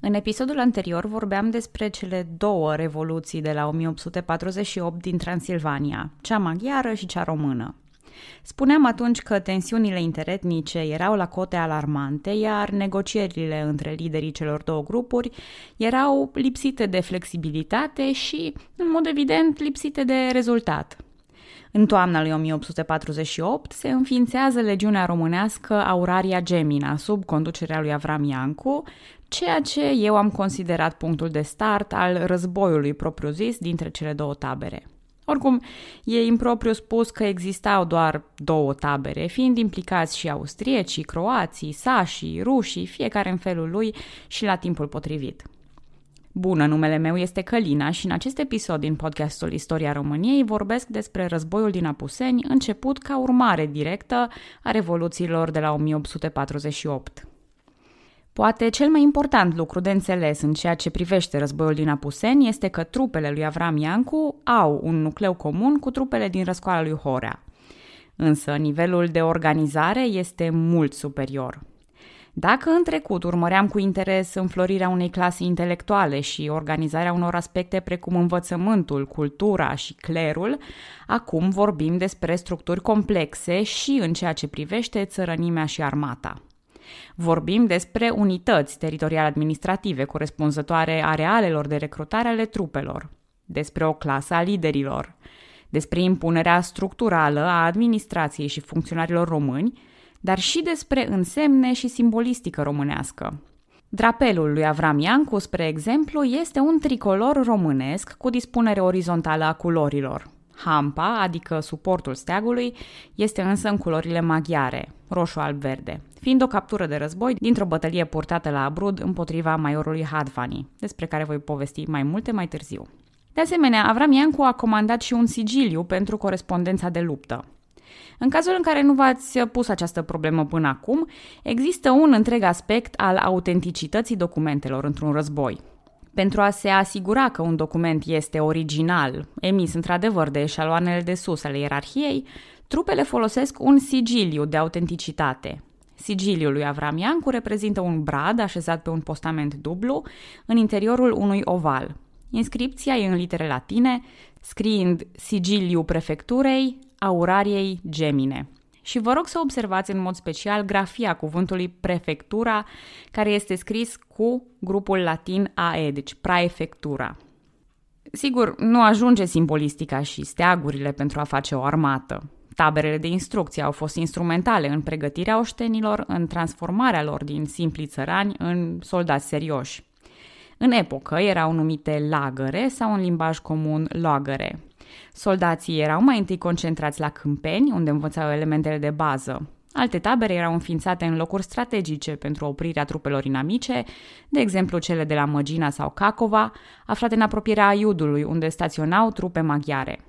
În episodul anterior vorbeam despre cele două revoluții de la 1848 din Transilvania, cea maghiară și cea română. Spuneam atunci că tensiunile interetnice erau la cote alarmante, iar negocierile între liderii celor două grupuri erau lipsite de flexibilitate și, în mod evident, lipsite de rezultat. În toamna lui 1848 se înființează legiunea românească Auraria Gemina sub conducerea lui Avram Iancu, ceea ce eu am considerat punctul de start al războiului propriu-zis dintre cele două tabere. Oricum, e impropriu spus că existau doar două tabere, fiind implicați și austriecii, croații, sașii, rușii, fiecare în felul lui și la timpul potrivit – Bună, numele meu este Călina și în acest episod din podcastul Istoria României vorbesc despre războiul din Apuseni, început ca urmare directă a revoluțiilor de la 1848. Poate cel mai important lucru de înțeles în ceea ce privește războiul din Apuseni este că trupele lui Avram Iancu au un nucleu comun cu trupele din răscoala lui Horea. Însă nivelul de organizare este mult superior. Dacă în trecut urmăream cu interes înflorirea unei clase intelectuale și organizarea unor aspecte precum învățământul, cultura și clerul, acum vorbim despre structuri complexe și în ceea ce privește țărănimea și armata. Vorbim despre unități teritoriale administrative corespunzătoare arealelor de recrutare ale trupelor, despre o clasă a liderilor, despre impunerea structurală a administrației și funcționarilor români, dar și despre însemne și simbolistică românească. Drapelul lui Avram Iancu, spre exemplu, este un tricolor românesc cu dispunere orizontală a culorilor. Hampa, adică suportul steagului, este însă în culorile maghiare, roșu-alb-verde, fiind o captură de război dintr-o bătălie purtată la Abrud împotriva maiorului Hadvani, despre care voi povesti mai multe mai târziu. De asemenea, Avram Iancu a comandat și un sigiliu pentru corespondența de luptă, în cazul în care nu v-ați pus această problemă până acum, există un întreg aspect al autenticității documentelor într-un război. Pentru a se asigura că un document este original, emis într-adevăr de eșaloanele de sus ale ierarhiei, trupele folosesc un sigiliu de autenticitate. Sigiliul lui Avram Iancu reprezintă un brad așezat pe un postament dublu în interiorul unui oval. Inscripția e în litere latine, scriind sigiliu prefecturei, aurariei gemine. Și vă rog să observați în mod special grafia cuvântului prefectura, care este scris cu grupul latin AE, deci praefectura. Sigur, nu ajunge simbolistica și steagurile pentru a face o armată. Taberele de instrucție au fost instrumentale în pregătirea oștenilor, în transformarea lor din simpli țărani în soldați serioși. În epocă erau numite lagăre sau în limbaj comun lagăre, Soldații erau mai întâi concentrați la Câmpeni, unde învățau elementele de bază. Alte tabere erau înființate în locuri strategice pentru oprirea trupelor inamice, de exemplu cele de la Măgina sau Cacova, aflate în apropierea Iudului, unde staționau trupe maghiare.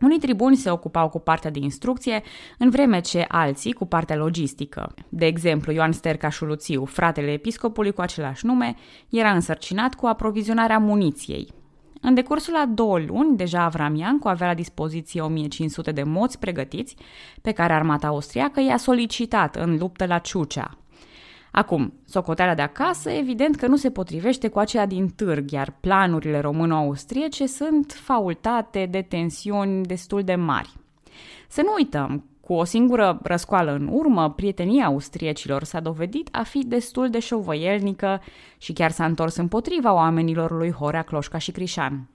Unii tribuni se ocupau cu partea de instrucție, în vreme ce alții cu partea logistică. De exemplu, Ioan Sterca Șuluțiu, fratele episcopului cu același nume, era însărcinat cu aprovizionarea muniției. În decursul a două luni, deja Avram Iancu avea la dispoziție 1500 de moți pregătiți, pe care armata austriacă i-a solicitat în luptă la Ciucea. Acum, socoteala de acasă evident că nu se potrivește cu aceea din târg, iar planurile româno-austriece sunt faultate de tensiuni destul de mari. Să nu uităm cu o singură răscoală în urmă, prietenia austriecilor s-a dovedit a fi destul de șovăielnică și chiar s-a întors împotriva oamenilor lui Horea, Cloșca și Crișan.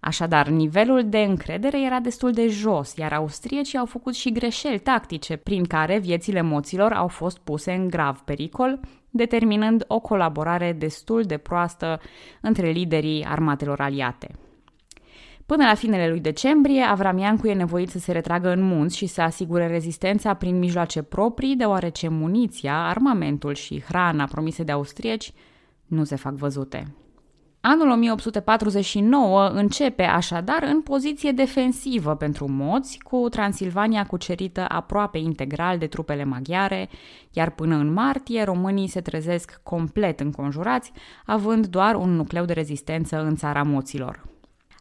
Așadar, nivelul de încredere era destul de jos, iar austriecii au făcut și greșeli tactice, prin care viețile moților au fost puse în grav pericol, determinând o colaborare destul de proastă între liderii armatelor aliate. Până la finele lui decembrie, Avramiancu e nevoit să se retragă în munți și să asigure rezistența prin mijloace proprii, deoarece muniția, armamentul și hrana promise de austrieci nu se fac văzute. Anul 1849 începe așadar în poziție defensivă pentru moți, cu Transilvania cucerită aproape integral de trupele maghiare, iar până în martie românii se trezesc complet înconjurați, având doar un nucleu de rezistență în țara moților.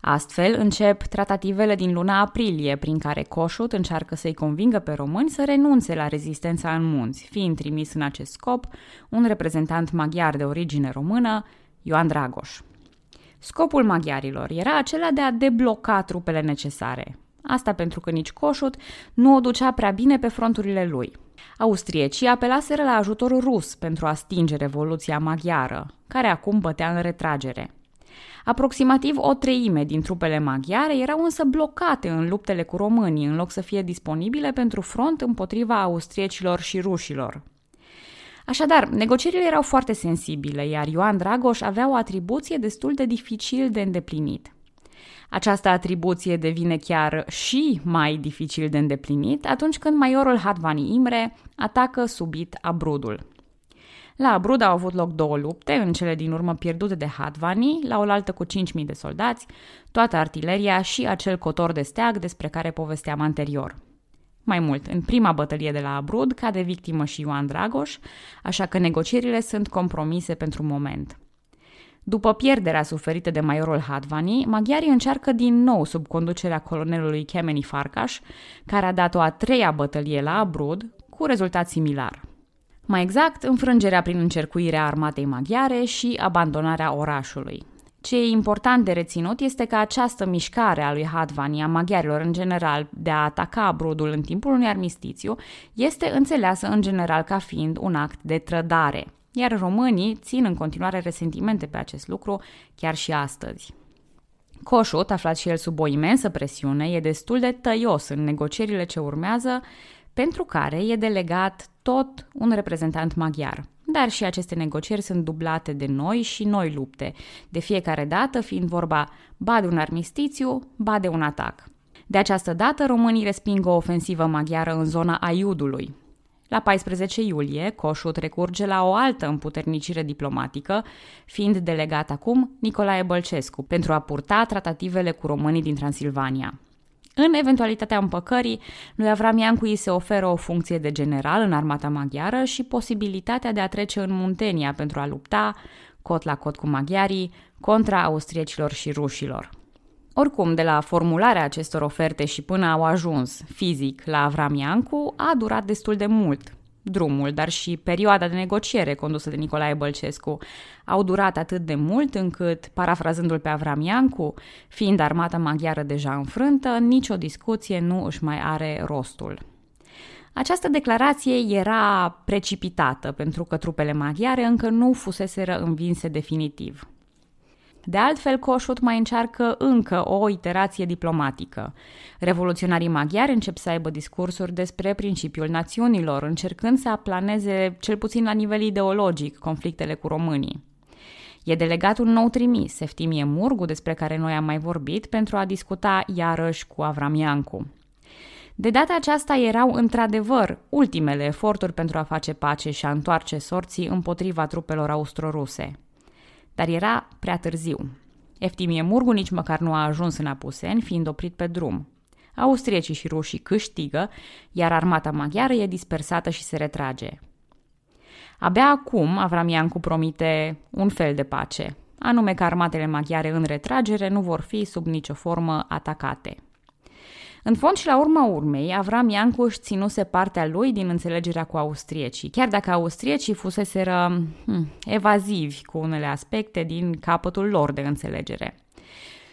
Astfel încep tratativele din luna aprilie, prin care Coșut încearcă să-i convingă pe români să renunțe la rezistența în munți, fiind trimis în acest scop un reprezentant maghiar de origine română, Ioan Dragoș. Scopul maghiarilor era acela de a debloca trupele necesare. Asta pentru că nici Coșut nu o ducea prea bine pe fronturile lui. Austriecii apelaseră la ajutorul rus pentru a stinge revoluția maghiară, care acum bătea în retragere – Aproximativ o treime din trupele maghiare erau însă blocate în luptele cu românii, în loc să fie disponibile pentru front împotriva austriecilor și rușilor. Așadar, negocierile erau foarte sensibile, iar Ioan Dragoș avea o atribuție destul de dificil de îndeplinit. Această atribuție devine chiar și mai dificil de îndeplinit atunci când maiorul Hadvani Imre atacă subit Abrudul. La Abruda au avut loc două lupte, în cele din urmă pierdute de Hadvani, la oaltă cu 5.000 de soldați, toată artileria și acel cotor de steag despre care povesteam anterior. Mai mult, în prima bătălie de la Abrud cade victimă și Ioan Dragoș, așa că negocierile sunt compromise pentru moment. După pierderea suferită de maiorul Hadvani, maghiarii încearcă din nou sub conducerea colonelului Kemeni Farcaș, care a dat o a treia bătălie la Abrud, cu rezultat similar – mai exact, înfrângerea prin încercuirea armatei maghiare și abandonarea orașului. Ce e important de reținut este că această mișcare a lui Hadvani, a maghiarilor în general, de a ataca brodul în timpul unui armistițiu, este înțeleasă în general ca fiind un act de trădare, iar românii țin în continuare resentimente pe acest lucru chiar și astăzi. Coșut, aflat și el sub o imensă presiune, e destul de tăios în negocierile ce urmează, pentru care e delegat tot un reprezentant maghiar. Dar și aceste negocieri sunt dublate de noi și noi lupte, de fiecare dată fiind vorba ba de un armistițiu, ba de un atac. De această dată, românii resping o ofensivă maghiară în zona Aiudului. La 14 iulie, Coșut recurge la o altă împuternicire diplomatică, fiind delegat acum Nicolae Bălcescu, pentru a purta tratativele cu românii din Transilvania. În eventualitatea împăcării, lui Avram Iancu îi se oferă o funcție de general în armata maghiară și posibilitatea de a trece în Muntenia pentru a lupta, cot la cot cu maghiarii, contra austriecilor și rușilor. Oricum, de la formularea acestor oferte și până au ajuns fizic la Avram Iancu, a durat destul de mult, drumul, dar și perioada de negociere condusă de Nicolae Bălcescu au durat atât de mult încât, parafrazându-l pe Avram Iancu, fiind armata maghiară deja înfrântă, nicio discuție nu își mai are rostul. Această declarație era precipitată pentru că trupele maghiare încă nu fuseseră învinse definitiv. De altfel, Coșut mai încearcă încă o iterație diplomatică. Revoluționarii maghiari încep să aibă discursuri despre principiul națiunilor, încercând să aplaneze, cel puțin la nivel ideologic, conflictele cu românii. E delegat un nou trimis, Seftimie Murgu, despre care noi am mai vorbit, pentru a discuta iarăși cu Avram Iancu. De data aceasta erau într-adevăr ultimele eforturi pentru a face pace și a întoarce sorții împotriva trupelor austroruse. Dar era prea târziu. Eftimie Murgu nici măcar nu a ajuns în Apuseni, fiind oprit pe drum. Austriecii și rușii câștigă, iar armata maghiară e dispersată și se retrage. Abia acum Avram Iancu promite un fel de pace, anume că armatele maghiare în retragere nu vor fi sub nicio formă atacate – în fond și la urma urmei, Avram Iancu își ținuse partea lui din înțelegerea cu austriecii, chiar dacă austriecii fuseseră hmm, evazivi cu unele aspecte din capătul lor de înțelegere.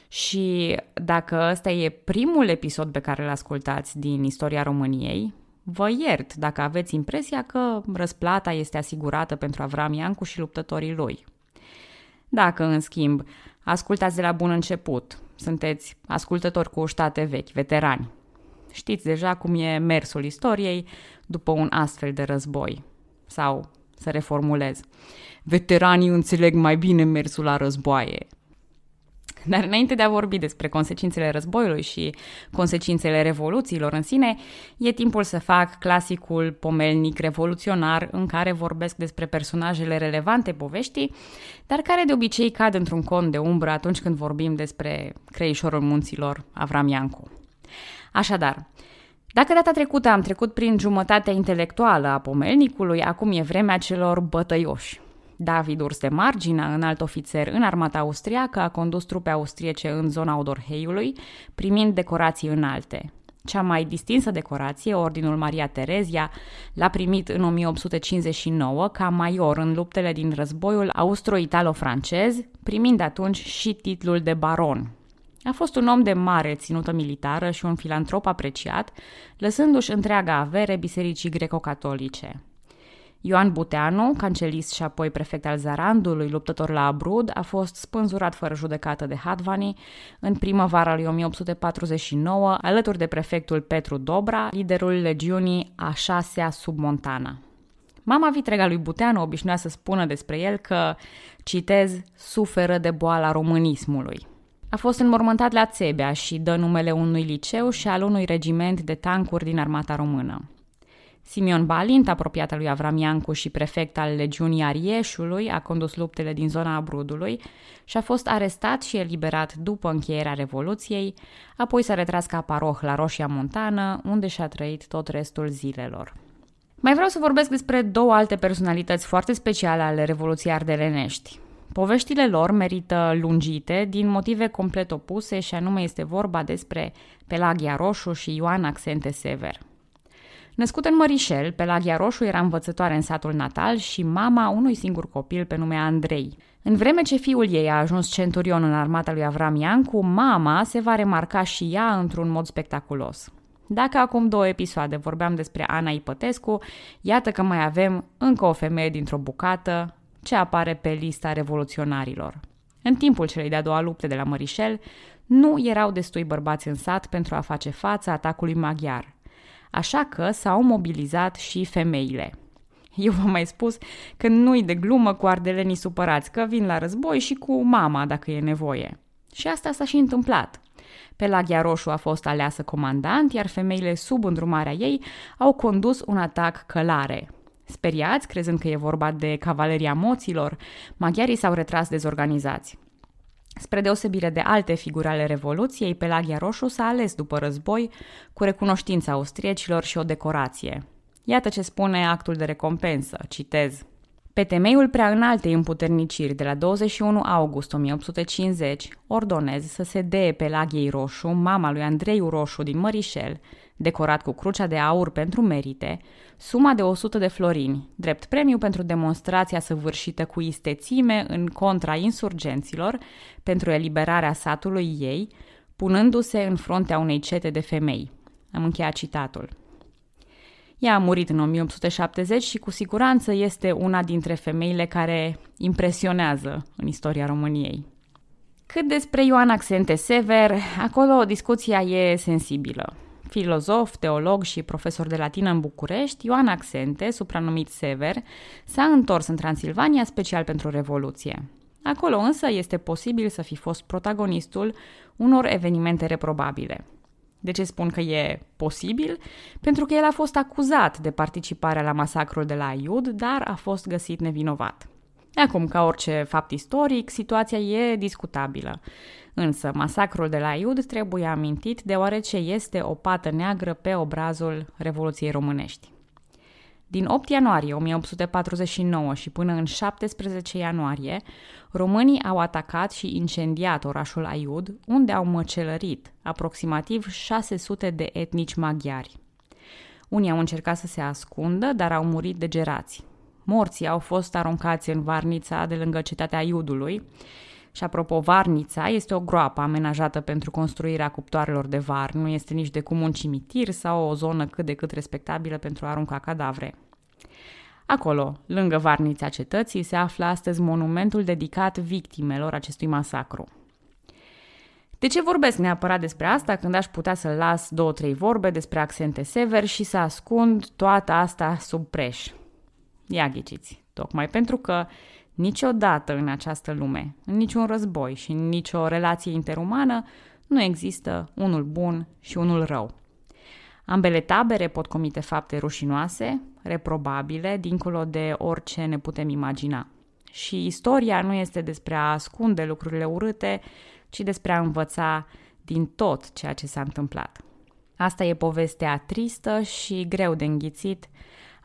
Și dacă ăsta e primul episod pe care îl ascultați din istoria României, vă iert dacă aveți impresia că răsplata este asigurată pentru Avram Iancu și luptătorii lui. Dacă, în schimb, ascultați de la bun început sunteți ascultători cu ștate vechi, veterani. Știți deja cum e mersul istoriei după un astfel de război. Sau să reformulez. Veteranii înțeleg mai bine mersul la războaie. Dar înainte de a vorbi despre consecințele războiului și consecințele revoluțiilor în sine, e timpul să fac clasicul pomelnic revoluționar în care vorbesc despre personajele relevante poveștii, dar care de obicei cad într-un con de umbră atunci când vorbim despre creișorul munților Avram Iancu. Așadar, dacă data trecută am trecut prin jumătatea intelectuală a pomelnicului, acum e vremea celor bătăioși, David Urs de Margina, un alt ofițer în armata austriacă, a condus trupe austriece în zona Odorheiului, primind decorații înalte. Cea mai distinsă decorație, Ordinul Maria Terezia, l-a primit în 1859 ca major în luptele din războiul austro-italo-francez, primind atunci și titlul de baron. A fost un om de mare ținută militară și un filantrop apreciat, lăsându-și întreaga avere bisericii greco-catolice. Ioan Buteanu, cancelist și apoi prefect al Zarandului, luptător la Abrud, a fost spânzurat fără judecată de Hadvani în primăvara lui 1849, alături de prefectul Petru Dobra, liderul legiunii a șasea sub Montana. Mama vitrega lui Buteanu obișnuia să spună despre el că, citez, suferă de boala românismului. A fost înmormântat la Țebea și dă numele unui liceu și al unui regiment de tancuri din armata română. Simion Balint, apropiat al lui Avram Iancu și prefect al legiunii Arieșului, a condus luptele din zona Abrudului și a fost arestat și eliberat după încheierea Revoluției, apoi s-a retras ca paroh la Roșia Montană, unde și-a trăit tot restul zilelor. Mai vreau să vorbesc despre două alte personalități foarte speciale ale Revoluției Ardelenești. Poveștile lor merită lungite din motive complet opuse și anume este vorba despre Pelagia Roșu și Ioan Accente Sever – Născut în Mărișel, la Ghiaroșu era învățătoare în satul natal și mama unui singur copil pe nume Andrei. În vreme ce fiul ei a ajuns centurion în armata lui Avram Iancu, mama se va remarca și ea într-un mod spectaculos. Dacă acum două episoade vorbeam despre Ana Ipătescu, iată că mai avem încă o femeie dintr-o bucată ce apare pe lista revoluționarilor. În timpul celei de-a doua lupte de la Mărișel, nu erau destui bărbați în sat pentru a face față atacului maghiar așa că s-au mobilizat și femeile. Eu v-am mai spus că nu-i de glumă cu ardelenii supărați, că vin la război și cu mama dacă e nevoie. Și asta s-a și întâmplat. Pelagia Roșu a fost aleasă comandant, iar femeile sub îndrumarea ei au condus un atac călare. Speriați, crezând că e vorba de cavaleria moților, maghiarii s-au retras dezorganizați. Spre deosebire de alte figuri ale Revoluției, Pelagia Roșu s-a ales după război cu recunoștința austriecilor și o decorație. Iată ce spune actul de recompensă, citez. Pe temeiul prea înaltei împuterniciri de la 21 august 1850, ordonez să se dee Pelagiei Roșu, mama lui Andreiu Roșu din Mărișel, decorat cu crucea de aur pentru merite, suma de 100 de florini, drept premiu pentru demonstrația săvârșită cu istețime în contra insurgenților pentru eliberarea satului ei, punându-se în fruntea unei cete de femei. Am încheiat citatul. Ea a murit în 1870 și cu siguranță este una dintre femeile care impresionează în istoria României. Cât despre Ioana Xente Sever, acolo discuția e sensibilă filozof, teolog și profesor de latină în București, Ioan Axente, supranumit Sever, s-a întors în Transilvania special pentru Revoluție. Acolo însă este posibil să fi fost protagonistul unor evenimente reprobabile. De ce spun că e posibil? Pentru că el a fost acuzat de participarea la masacrul de la Iud, dar a fost găsit nevinovat. Acum, ca orice fapt istoric, situația e discutabilă. Însă, masacrul de la Iud trebuie amintit deoarece este o pată neagră pe obrazul Revoluției Românești. Din 8 ianuarie 1849 și până în 17 ianuarie, românii au atacat și incendiat orașul Aiud, unde au măcelărit aproximativ 600 de etnici maghiari. Unii au încercat să se ascundă, dar au murit degerați. Morții au fost aruncați în varnița de lângă cetatea Iudului. Și apropo, varnița este o groapă amenajată pentru construirea cuptoarelor de var, nu este nici de cum un cimitir sau o zonă cât de cât respectabilă pentru a arunca cadavre. Acolo, lângă varnița cetății, se află astăzi monumentul dedicat victimelor acestui masacru. De ce vorbesc neapărat despre asta când aș putea să las două-trei vorbe despre accente sever și să ascund toată asta sub preș? Ia ghiciți, tocmai pentru că niciodată în această lume, în niciun război și în nicio relație interumană, nu există unul bun și unul rău. Ambele tabere pot comite fapte rușinoase, reprobabile, dincolo de orice ne putem imagina. Și istoria nu este despre a ascunde lucrurile urâte, ci despre a învăța din tot ceea ce s-a întâmplat. Asta e povestea tristă și greu de înghițit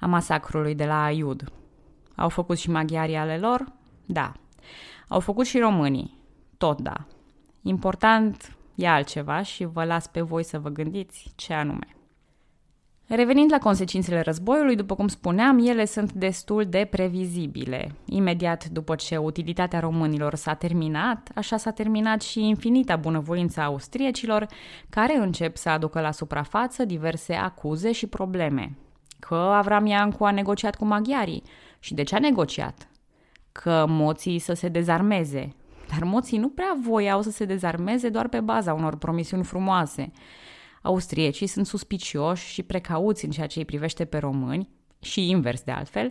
a masacrului de la Aiud. Au făcut și maghiarii ale lor? Da. Au făcut și românii? Tot da. Important e altceva și vă las pe voi să vă gândiți ce anume. Revenind la consecințele războiului, după cum spuneam, ele sunt destul de previzibile. Imediat după ce utilitatea românilor s-a terminat, așa s-a terminat și infinita bunăvoință a austriecilor, care încep să aducă la suprafață diverse acuze și probleme, Că Avram Iancu a negociat cu maghiarii. Și de ce a negociat? Că moții să se dezarmeze. Dar moții nu prea voiau să se dezarmeze doar pe baza unor promisiuni frumoase. Austriecii sunt suspicioși și precauți în ceea ce îi privește pe români, și invers de altfel,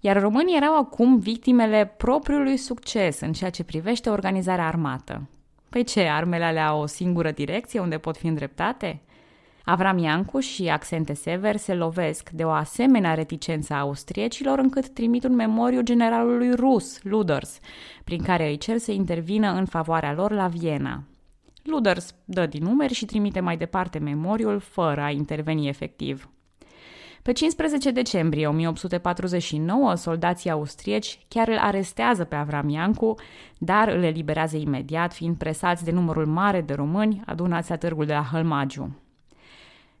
iar românii erau acum victimele propriului succes în ceea ce privește organizarea armată. Păi ce, armele alea au o singură direcție unde pot fi îndreptate? Avram Iancu și Accente Sever se lovesc de o asemenea reticență a austriecilor încât trimit un memoriu generalului rus, Luders, prin care îi cer să intervină în favoarea lor la Viena. Luders dă din numeri și trimite mai departe memoriul fără a interveni efectiv. Pe 15 decembrie 1849, soldații austrieci chiar îl arestează pe Avram Iancu, dar îl eliberează imediat, fiind presați de numărul mare de români adunați la târgul de la Hălmagiu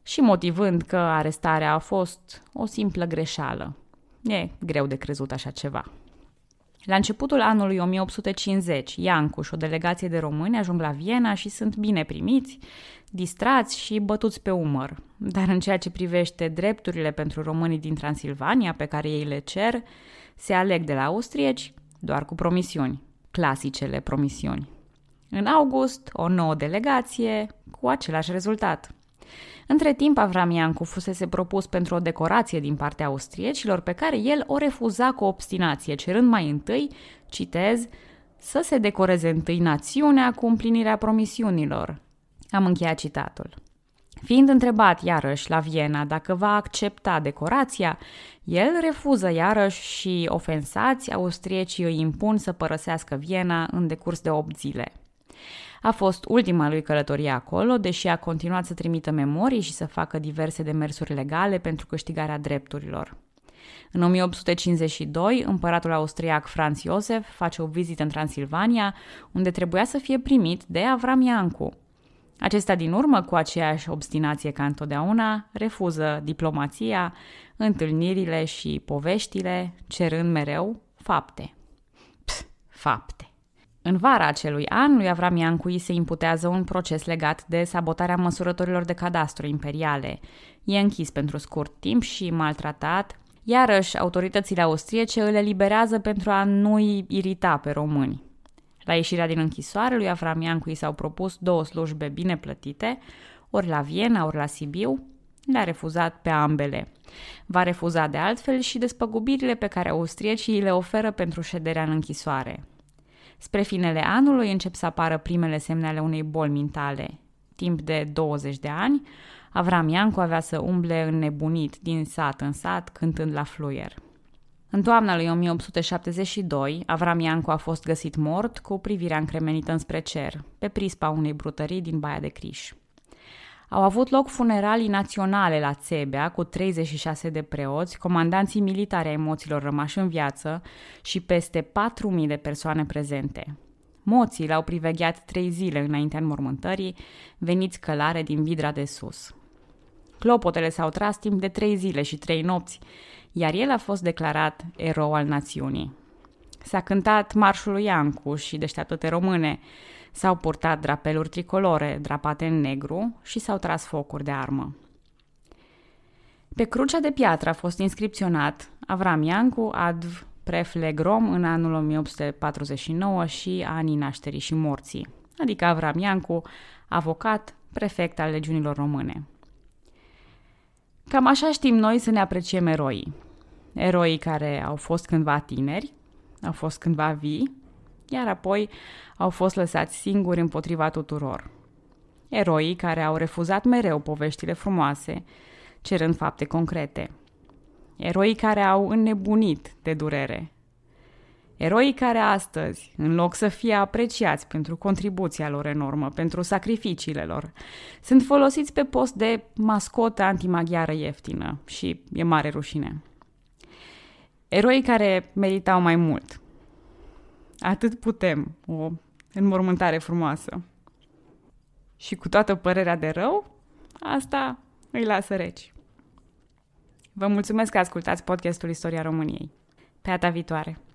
și motivând că arestarea a fost o simplă greșeală. E greu de crezut așa ceva. La începutul anului 1850, Iancu și o delegație de români ajung la Viena și sunt bine primiți, distrați și bătuți pe umăr. Dar în ceea ce privește drepturile pentru românii din Transilvania, pe care ei le cer, se aleg de la austrieci doar cu promisiuni, clasicele promisiuni. În august, o nouă delegație cu același rezultat. Între timp, Avramiancu fusese propus pentru o decorație din partea austriecilor pe care el o refuza cu obstinație, cerând mai întâi, citez, să se decoreze întâi națiunea cu împlinirea promisiunilor. Am încheiat citatul. Fiind întrebat iarăși la Viena dacă va accepta decorația, el refuză iarăși și ofensați austriecii îi impun să părăsească Viena în decurs de 8 zile. A fost ultima lui călătorie acolo, deși a continuat să trimită memorii și să facă diverse demersuri legale pentru câștigarea drepturilor. În 1852, împăratul austriac Franz Josef face o vizită în Transilvania, unde trebuia să fie primit de Avram Iancu. Acesta, din urmă, cu aceeași obstinație ca întotdeauna, refuză diplomația, întâlnirile și poveștile, cerând mereu fapte. Pst, fapte. În vara acelui an, lui Avram Iancui se imputează un proces legat de sabotarea măsurătorilor de cadastru imperiale. E închis pentru scurt timp și maltratat, iarăși autoritățile austriece îl eliberează pentru a nu-i irita pe români. La ieșirea din închisoare, lui Avram Iancui s-au propus două slujbe bine plătite, ori la Viena, ori la Sibiu, le-a refuzat pe ambele. Va refuza de altfel și despăgubirile pe care austriecii le oferă pentru șederea în închisoare. Spre finele anului încep să apară primele semne ale unei boli mintale. Timp de 20 de ani, Avram Iancu avea să umble înnebunit din sat în sat, cântând la fluier. În toamna lui 1872, Avram Iancu a fost găsit mort cu privirea încremenită înspre cer, pe prispa unei brutării din Baia de Criș. Au avut loc funeralii naționale la Țebea cu 36 de preoți, comandanții militari ai moților rămași în viață și peste 4.000 de persoane prezente. Moții l-au privegheat trei zile înaintea înmormântării, veniți călare din vidra de sus. Clopotele s-au tras timp de trei zile și trei nopți, iar el a fost declarat erou al națiunii. S-a cântat marșul lui Iancu și deșteaptă române. S-au purtat drapeluri tricolore drapate în negru și s-au tras focuri de armă. Pe crucea de piatră a fost inscripționat Avram Iancu, adv preflegrom în anul 1849 și anii nașterii și morții, adică Avram Iancu, avocat, prefect al legiunilor române. Cam așa știm noi să ne apreciem eroii. Eroii care au fost cândva tineri, au fost cândva vii, iar apoi au fost lăsați singuri împotriva tuturor. Eroii care au refuzat mereu poveștile frumoase, cerând fapte concrete. Eroii care au înnebunit de durere. Eroii care astăzi, în loc să fie apreciați pentru contribuția lor enormă, pentru sacrificiile lor, sunt folosiți pe post de mascotă antimaghiară ieftină și e mare rușine eroi care meritau mai mult. Atât putem, o înmormântare frumoasă. Și cu toată părerea de rău, asta îi lasă reci. Vă mulțumesc că ascultați podcastul Istoria României. Pe data viitoare!